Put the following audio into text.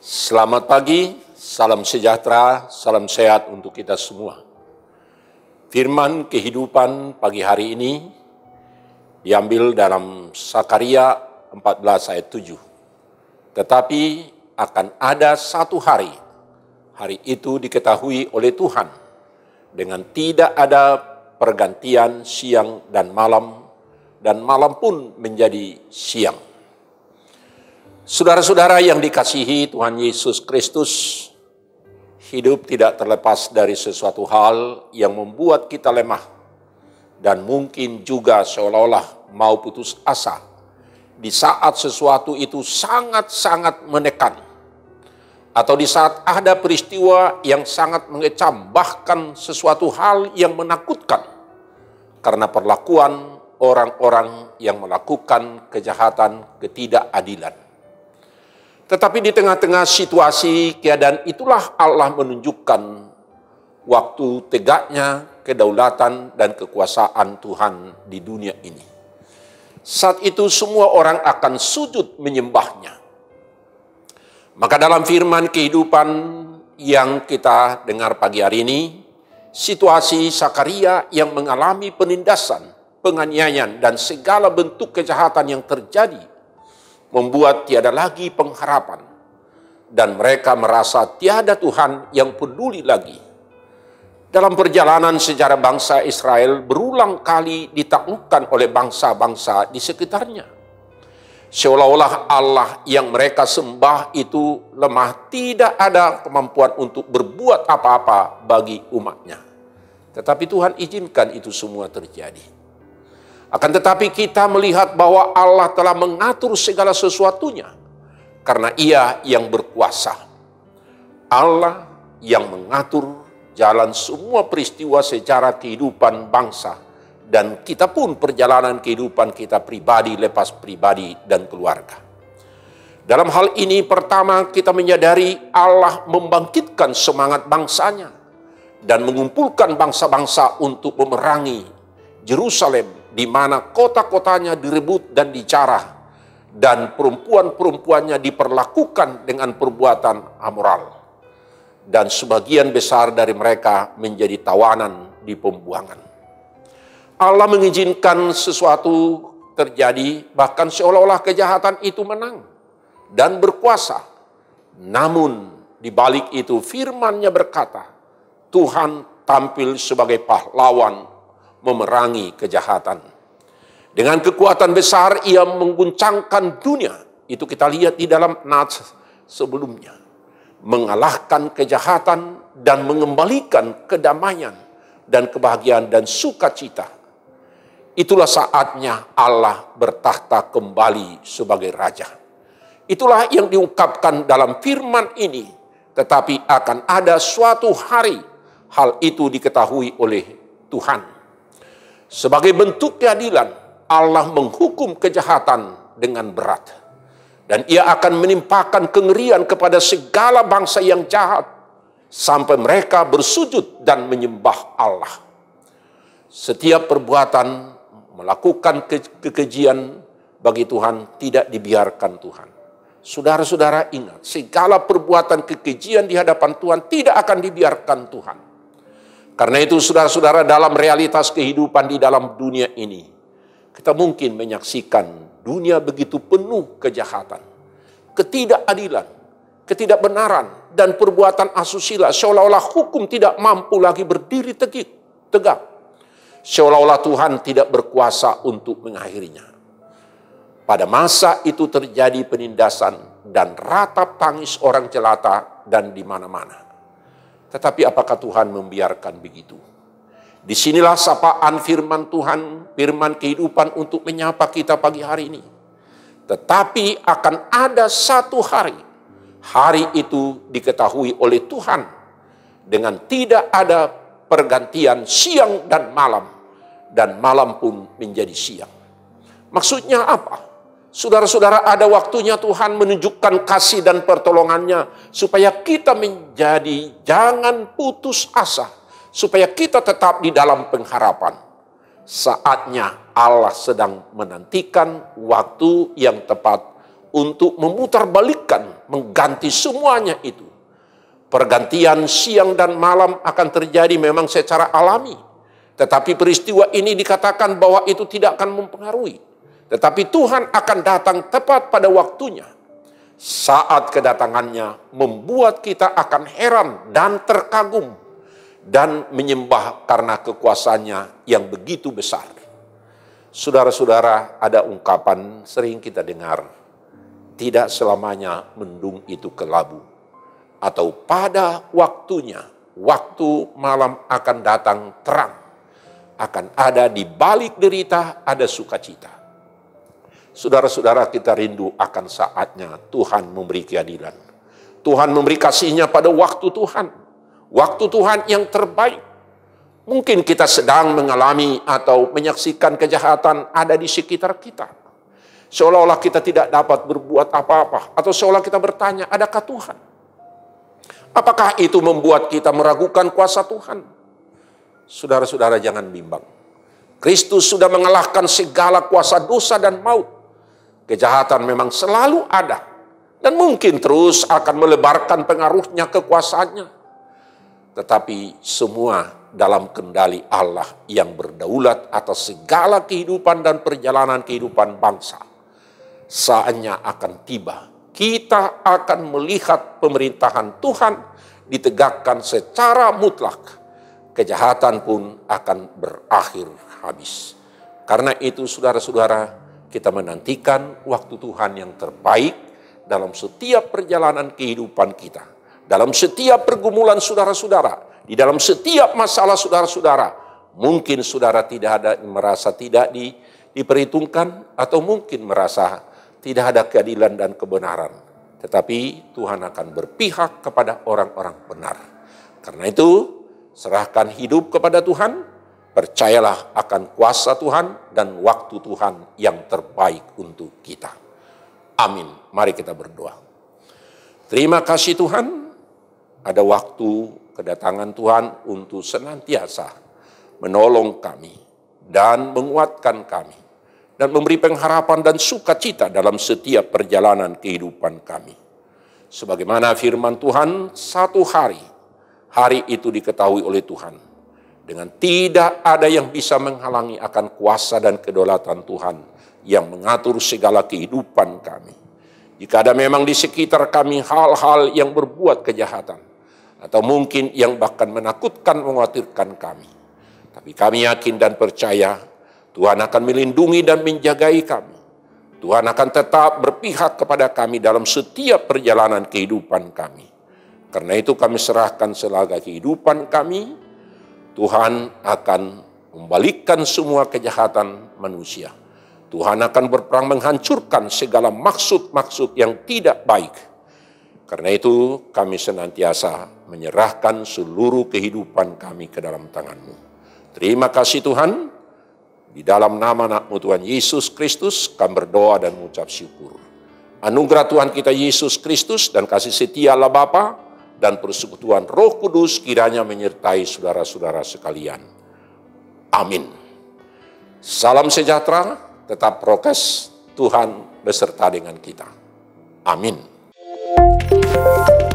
Selamat pagi, salam sejahtera, salam sehat untuk kita semua. Firman kehidupan pagi hari ini diambil dalam Sakaria 14 ayat 7. Tetapi akan ada satu hari, hari itu diketahui oleh Tuhan dengan tidak ada pergantian siang dan malam dan malam pun menjadi siang Saudara-saudara yang dikasihi Tuhan Yesus Kristus, hidup tidak terlepas dari sesuatu hal yang membuat kita lemah dan mungkin juga seolah-olah mau putus asa di saat sesuatu itu sangat-sangat menekan atau di saat ada peristiwa yang sangat mengecam bahkan sesuatu hal yang menakutkan karena perlakuan orang-orang yang melakukan kejahatan ketidakadilan tetapi di tengah-tengah situasi keadaan itulah Allah menunjukkan waktu tegaknya kedaulatan dan kekuasaan Tuhan di dunia ini. Saat itu semua orang akan sujud menyembahnya. Maka dalam firman kehidupan yang kita dengar pagi hari ini, situasi Sakaria yang mengalami penindasan, penganiayaan, dan segala bentuk kejahatan yang terjadi membuat tiada lagi pengharapan, dan mereka merasa tiada Tuhan yang peduli lagi. Dalam perjalanan sejarah bangsa Israel berulang kali ditaklukkan oleh bangsa-bangsa di sekitarnya. Seolah-olah Allah yang mereka sembah itu lemah, tidak ada kemampuan untuk berbuat apa-apa bagi umatnya. Tetapi Tuhan izinkan itu semua terjadi. Akan tetapi kita melihat bahwa Allah telah mengatur segala sesuatunya karena Ia yang berkuasa. Allah yang mengatur jalan semua peristiwa secara kehidupan bangsa dan kita pun perjalanan kehidupan kita pribadi lepas pribadi dan keluarga. Dalam hal ini pertama kita menyadari Allah membangkitkan semangat bangsanya dan mengumpulkan bangsa-bangsa untuk memerangi Jerusalem di mana kota-kotanya direbut dan dicarah, dan perempuan-perempuannya diperlakukan dengan perbuatan amoral. Dan sebagian besar dari mereka menjadi tawanan di pembuangan. Allah mengizinkan sesuatu terjadi, bahkan seolah-olah kejahatan itu menang dan berkuasa. Namun, di balik itu firmannya berkata, Tuhan tampil sebagai pahlawan memerangi kejahatan. Dengan kekuatan besar ia mengguncangkan dunia. Itu kita lihat di dalam nats sebelumnya. Mengalahkan kejahatan dan mengembalikan kedamaian dan kebahagiaan dan sukacita. Itulah saatnya Allah bertahta kembali sebagai raja. Itulah yang diungkapkan dalam firman ini. Tetapi akan ada suatu hari hal itu diketahui oleh Tuhan. Sebagai bentuk keadilan, Allah menghukum kejahatan dengan berat. Dan ia akan menimpakan kengerian kepada segala bangsa yang jahat. Sampai mereka bersujud dan menyembah Allah. Setiap perbuatan melakukan ke kekejian bagi Tuhan tidak dibiarkan Tuhan. Saudara-saudara ingat, segala perbuatan kekejian di hadapan Tuhan tidak akan dibiarkan Tuhan. Karena itu saudara-saudara dalam realitas kehidupan di dalam dunia ini, kita mungkin menyaksikan dunia begitu penuh kejahatan, ketidakadilan, ketidakbenaran, dan perbuatan asusila seolah-olah hukum tidak mampu lagi berdiri tegik, tegak. Seolah-olah Tuhan tidak berkuasa untuk mengakhirinya. Pada masa itu terjadi penindasan dan ratap tangis orang celata dan di mana-mana tetapi apakah Tuhan membiarkan begitu? Disinilah sapaan firman Tuhan, firman kehidupan untuk menyapa kita pagi hari ini. Tetapi akan ada satu hari, hari itu diketahui oleh Tuhan dengan tidak ada pergantian siang dan malam, dan malam pun menjadi siang. Maksudnya apa? Saudara-saudara, ada waktunya Tuhan menunjukkan kasih dan pertolongannya supaya kita menjadi jangan putus asa, supaya kita tetap di dalam pengharapan. Saatnya Allah sedang menantikan waktu yang tepat untuk memutarbalikkan, mengganti semuanya itu. Pergantian siang dan malam akan terjadi memang secara alami, tetapi peristiwa ini dikatakan bahwa itu tidak akan mempengaruhi tetapi Tuhan akan datang tepat pada waktunya. Saat kedatangannya membuat kita akan heran dan terkagum dan menyembah karena kekuasaannya yang begitu besar. Saudara-saudara, ada ungkapan sering kita dengar, tidak selamanya mendung itu kelabu. Atau pada waktunya, waktu malam akan datang terang. Akan ada di balik derita ada sukacita Saudara-saudara kita rindu akan saatnya Tuhan memberi keadilan. Tuhan memberi kasihnya pada waktu Tuhan. Waktu Tuhan yang terbaik. Mungkin kita sedang mengalami atau menyaksikan kejahatan ada di sekitar kita. Seolah-olah kita tidak dapat berbuat apa-apa. Atau seolah kita bertanya, adakah Tuhan? Apakah itu membuat kita meragukan kuasa Tuhan? Saudara-saudara jangan bimbang. Kristus sudah mengalahkan segala kuasa dosa dan maut. Kejahatan memang selalu ada dan mungkin terus akan melebarkan pengaruhnya kekuasaannya. Tetapi semua dalam kendali Allah yang berdaulat atas segala kehidupan dan perjalanan kehidupan bangsa. Saatnya akan tiba. Kita akan melihat pemerintahan Tuhan ditegakkan secara mutlak. Kejahatan pun akan berakhir habis. Karena itu saudara-saudara, kita menantikan waktu Tuhan yang terbaik dalam setiap perjalanan kehidupan kita. Dalam setiap pergumulan saudara-saudara, di dalam setiap masalah saudara-saudara, mungkin saudara tidak ada merasa tidak di, diperhitungkan atau mungkin merasa tidak ada keadilan dan kebenaran. Tetapi Tuhan akan berpihak kepada orang-orang benar. Karena itu, serahkan hidup kepada Tuhan, Percayalah akan kuasa Tuhan dan waktu Tuhan yang terbaik untuk kita. Amin. Mari kita berdoa. Terima kasih Tuhan, ada waktu kedatangan Tuhan untuk senantiasa menolong kami dan menguatkan kami dan memberi pengharapan dan sukacita dalam setiap perjalanan kehidupan kami. Sebagaimana firman Tuhan, satu hari, hari itu diketahui oleh Tuhan dengan tidak ada yang bisa menghalangi akan kuasa dan kedaulatan Tuhan yang mengatur segala kehidupan kami. Jika ada memang di sekitar kami hal-hal yang berbuat kejahatan, atau mungkin yang bahkan menakutkan, mengkhawatirkan kami. Tapi kami yakin dan percaya Tuhan akan melindungi dan menjagai kami. Tuhan akan tetap berpihak kepada kami dalam setiap perjalanan kehidupan kami. Karena itu kami serahkan selaga kehidupan kami, Tuhan akan membalikkan semua kejahatan manusia. Tuhan akan berperang menghancurkan segala maksud-maksud yang tidak baik. Karena itu kami senantiasa menyerahkan seluruh kehidupan kami ke dalam tanganmu. Terima kasih Tuhan. Di dalam nama anakmu Tuhan Yesus Kristus, kami berdoa dan mengucap syukur. Anugerah Tuhan kita Yesus Kristus dan kasih setia Allah Bapa, dan persekutuan Roh Kudus kiranya menyertai saudara-saudara sekalian. Amin. Salam sejahtera, tetap prokes, Tuhan beserta dengan kita. Amin. thank you